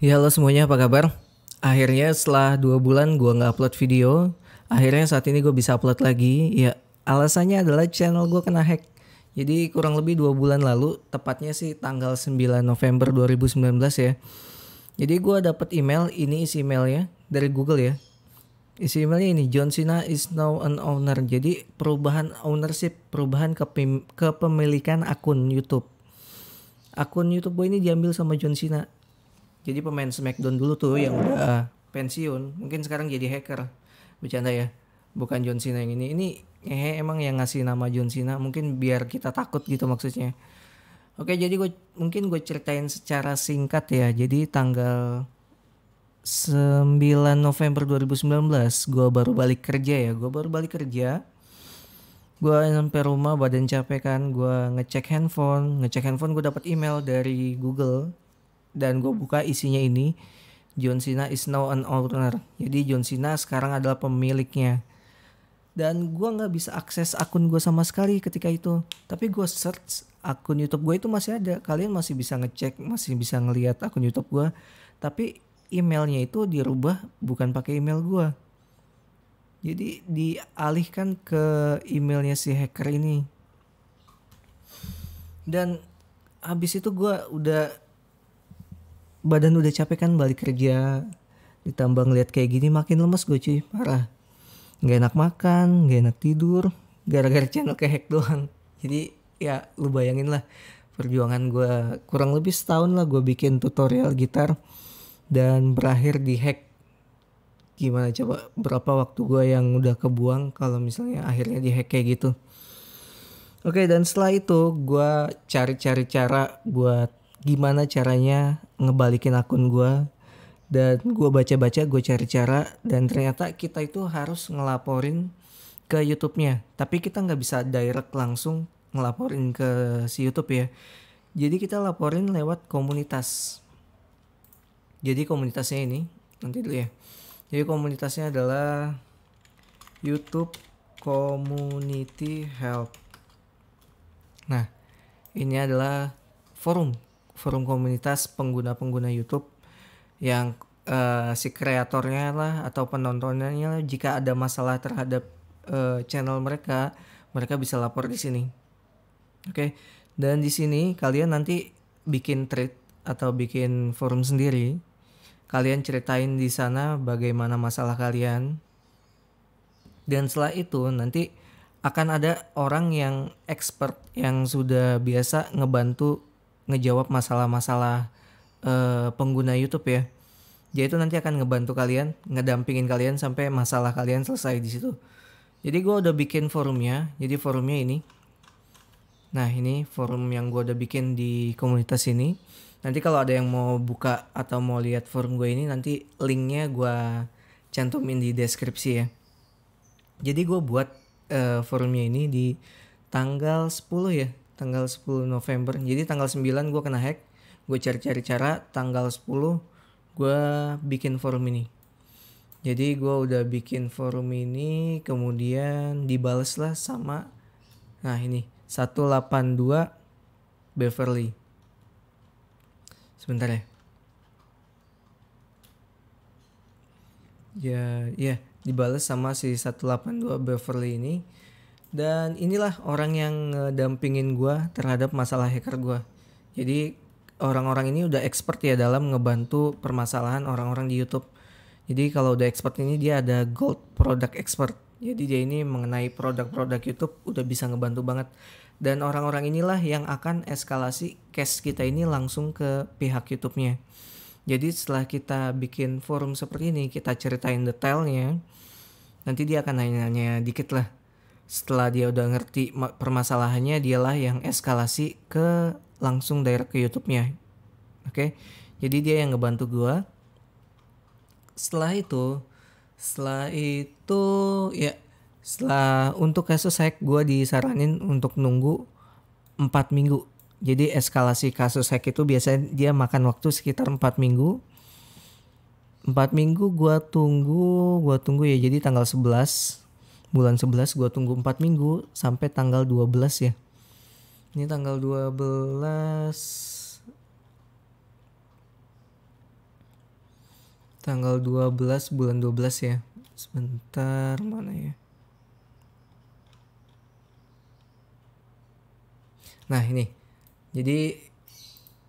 Ya halo semuanya apa kabar? Akhirnya setelah dua bulan gue gak upload video, akhirnya saat ini gue bisa upload lagi. Ya alasannya adalah channel gue kena hack. Jadi kurang lebih dua bulan lalu, tepatnya sih tanggal 9 November 2019 ya. Jadi gue dapet email, ini isi emailnya dari Google ya. Isi emailnya ini, John Cena is now an owner. Jadi perubahan ownership, perubahan kepemilikan akun YouTube. Akun YouTube gue ini diambil sama John Cena jadi pemain Smackdown dulu tuh yang udah pensiun, mungkin sekarang jadi hacker. Bercanda ya. Bukan John Cena yang ini. Ini eh emang yang ngasih nama John Cena mungkin biar kita takut gitu maksudnya. Oke, jadi gue mungkin gue ceritain secara singkat ya. Jadi tanggal 9 November 2019 gue baru balik kerja ya gue baru balik kerja gue sampai rumah badan capek kan gue ngecek handphone ngecek handphone gue dapat email dari Google dan gue buka isinya ini John Cena is now an owner jadi John Cena sekarang adalah pemiliknya dan gue nggak bisa akses akun gue sama sekali ketika itu tapi gue search akun YouTube gue itu masih ada kalian masih bisa ngecek masih bisa ngelihat akun YouTube gue tapi emailnya itu dirubah bukan pakai email gue jadi dialihkan ke emailnya si hacker ini dan habis itu gue udah badan udah capek kan balik kerja ditambah ngeliat kayak gini makin lemes gue cuy parah nggak enak makan nggak enak tidur gara-gara channel kehack doang jadi ya lu bayangin lah perjuangan gue kurang lebih setahun lah gue bikin tutorial gitar dan berakhir di hack gimana coba berapa waktu gue yang udah kebuang kalau misalnya akhirnya di hack kayak gitu oke dan setelah itu gue cari-cari cara buat gimana caranya ngebalikin akun gue dan gue baca-baca gue cari cara dan ternyata kita itu harus ngelaporin ke YouTube-nya tapi kita nggak bisa direct langsung ngelaporin ke si YouTube ya jadi kita laporin lewat komunitas jadi komunitasnya ini nanti dulu ya jadi komunitasnya adalah YouTube Community Help nah ini adalah forum forum komunitas pengguna-pengguna YouTube yang uh, si kreatornya lah atau penontonnya lah jika ada masalah terhadap uh, channel mereka, mereka bisa lapor di sini. Oke. Okay? Dan di sini kalian nanti bikin thread atau bikin forum sendiri. Kalian ceritain di sana bagaimana masalah kalian. Dan setelah itu nanti akan ada orang yang expert yang sudah biasa ngebantu ngejawab masalah-masalah uh, pengguna YouTube ya. Jadi itu nanti akan ngebantu kalian, ngedampingin kalian sampai masalah kalian selesai di situ. Jadi gue udah bikin forumnya, jadi forumnya ini. Nah ini forum yang gue udah bikin di komunitas ini. Nanti kalau ada yang mau buka atau mau lihat forum gue ini, nanti linknya gue cantumin di deskripsi ya. Jadi gue buat uh, forumnya ini di tanggal 10 ya, tanggal 10 November jadi tanggal 9 gue kena hack gue cari-cari cara tanggal 10 gue bikin forum ini jadi gue udah bikin forum ini kemudian dibales lah sama nah ini 182 Beverly sebentar ya ya ya dibales sama si 182 Beverly ini dan inilah orang yang ngedampingin gue terhadap masalah hacker gue jadi orang-orang ini udah expert ya dalam ngebantu permasalahan orang-orang di YouTube jadi kalau udah expert ini dia ada gold product expert jadi dia ini mengenai produk-produk YouTube udah bisa ngebantu banget dan orang-orang inilah yang akan eskalasi cash kita ini langsung ke pihak YouTube-nya jadi setelah kita bikin forum seperti ini kita ceritain detailnya nanti dia akan nanya-nanya dikit lah setelah dia udah ngerti permasalahannya dialah yang eskalasi ke langsung direct ke YouTube-nya. Oke. Okay? Jadi dia yang ngebantu gua. Setelah itu, setelah itu ya setelah untuk kasus hack gua disaranin untuk nunggu 4 minggu. Jadi eskalasi kasus hack itu biasanya dia makan waktu sekitar 4 minggu. 4 minggu gua tunggu, gua tunggu ya jadi tanggal 11 bulan 11 gue tunggu 4 minggu sampai tanggal 12 ya ini tanggal 12 tanggal 12 bulan 12 ya sebentar mana ya nah ini jadi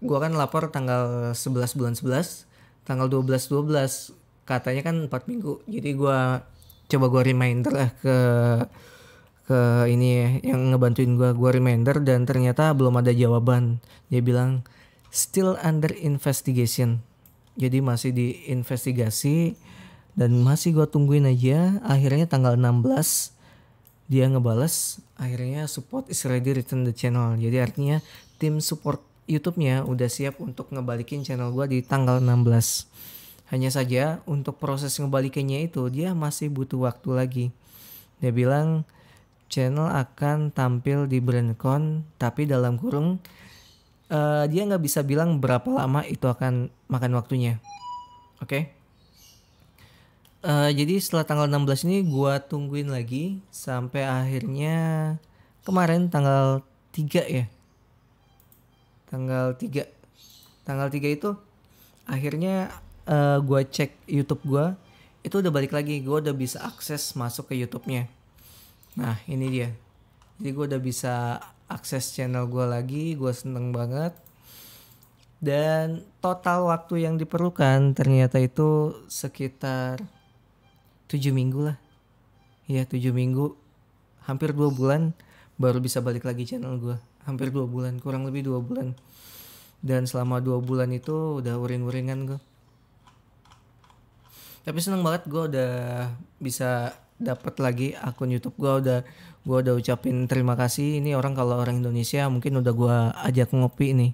gua kan lapor tanggal 11 bulan 11 tanggal 12 12 katanya kan 4 minggu jadi gua coba gue reminder lah ke ke ini ya, yang ngebantuin gue gue reminder dan ternyata belum ada jawaban dia bilang still under investigation jadi masih diinvestigasi dan masih gue tungguin aja akhirnya tanggal 16 dia ngebales akhirnya support is ready return the channel jadi artinya tim support YouTube-nya udah siap untuk ngebalikin channel gue di tanggal 16 hanya saja untuk proses ngebalikinnya itu dia masih butuh waktu lagi. Dia bilang channel akan tampil di BrandCon tapi dalam kurung uh, dia nggak bisa bilang berapa lama itu akan makan waktunya. Oke. Okay? Uh, eh, jadi setelah tanggal 16 ini gua tungguin lagi sampai akhirnya kemarin tanggal 3 ya. Tanggal 3. Tanggal 3 itu akhirnya uh, eh, gue cek YouTube gue itu udah balik lagi gue udah bisa akses masuk ke YouTube-nya nah ini dia jadi gue udah bisa akses channel gue lagi gue seneng banget dan total waktu yang diperlukan ternyata itu sekitar 7 minggu lah ya 7 minggu hampir dua bulan baru bisa balik lagi channel gue hampir dua bulan kurang lebih dua bulan dan selama dua bulan itu udah uring-uringan gue tapi seneng banget gue udah bisa dapat lagi akun YouTube gue udah gue udah ucapin terima kasih ini orang kalau orang Indonesia mungkin udah gue ajak ngopi nih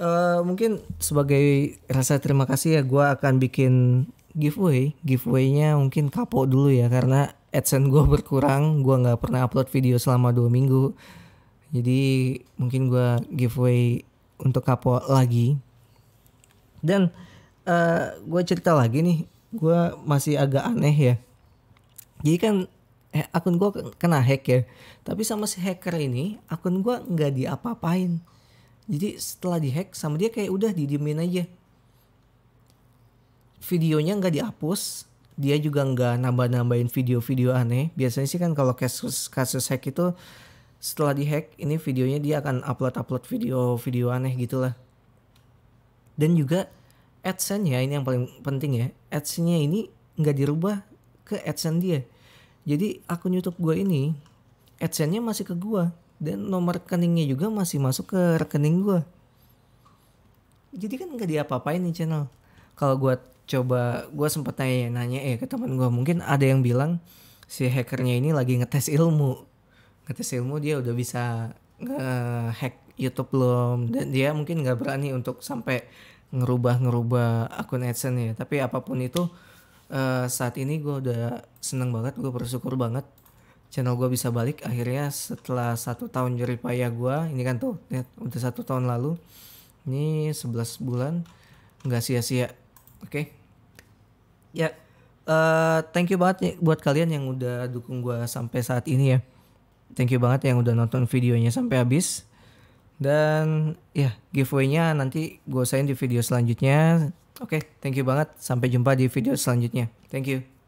uh, mungkin sebagai rasa terima kasih ya gue akan bikin giveaway Giveawaynya mungkin kapok dulu ya karena adsense gue berkurang gue nggak pernah upload video selama dua minggu jadi mungkin gue giveaway untuk kapok lagi dan Eh, gue cerita lagi nih gue masih agak aneh ya jadi kan eh, akun gue kena hack ya tapi sama si hacker ini akun gue nggak diapa-apain jadi setelah dihack sama dia kayak udah didiemin aja videonya nggak dihapus dia juga nggak nambah-nambahin video-video aneh biasanya sih kan kalau kasus kasus hack itu setelah dihack ini videonya dia akan upload upload video-video aneh gitulah dan juga adsense ya ini yang paling penting ya adsense-nya ini nggak dirubah ke adsense dia jadi akun YouTube gue ini adsense-nya masih ke gue dan nomor rekeningnya juga masih masuk ke rekening gue jadi kan nggak diapa-apain nih channel kalau gue coba gue sempat nanya nanya ya ke teman gue mungkin ada yang bilang si hackernya ini lagi ngetes ilmu ngetes ilmu dia udah bisa nge-hack YouTube belum dan dia mungkin nggak berani untuk sampai ngerubah-ngerubah akun AdSense ya. Tapi apapun itu uh, saat ini gue udah seneng banget, gue bersyukur banget channel gue bisa balik. Akhirnya setelah satu tahun jeripaya gue, ini kan tuh lihat udah satu tahun lalu, ini 11 bulan nggak sia-sia. Oke, okay? ya yeah. uh, thank you banget nih buat kalian yang udah dukung gue sampai saat ini ya. Thank you banget yang udah nonton videonya sampai habis. Dan ya, yeah, giveaway-nya nanti gue usahain di video selanjutnya. Oke, okay, thank you banget. Sampai jumpa di video selanjutnya. Thank you.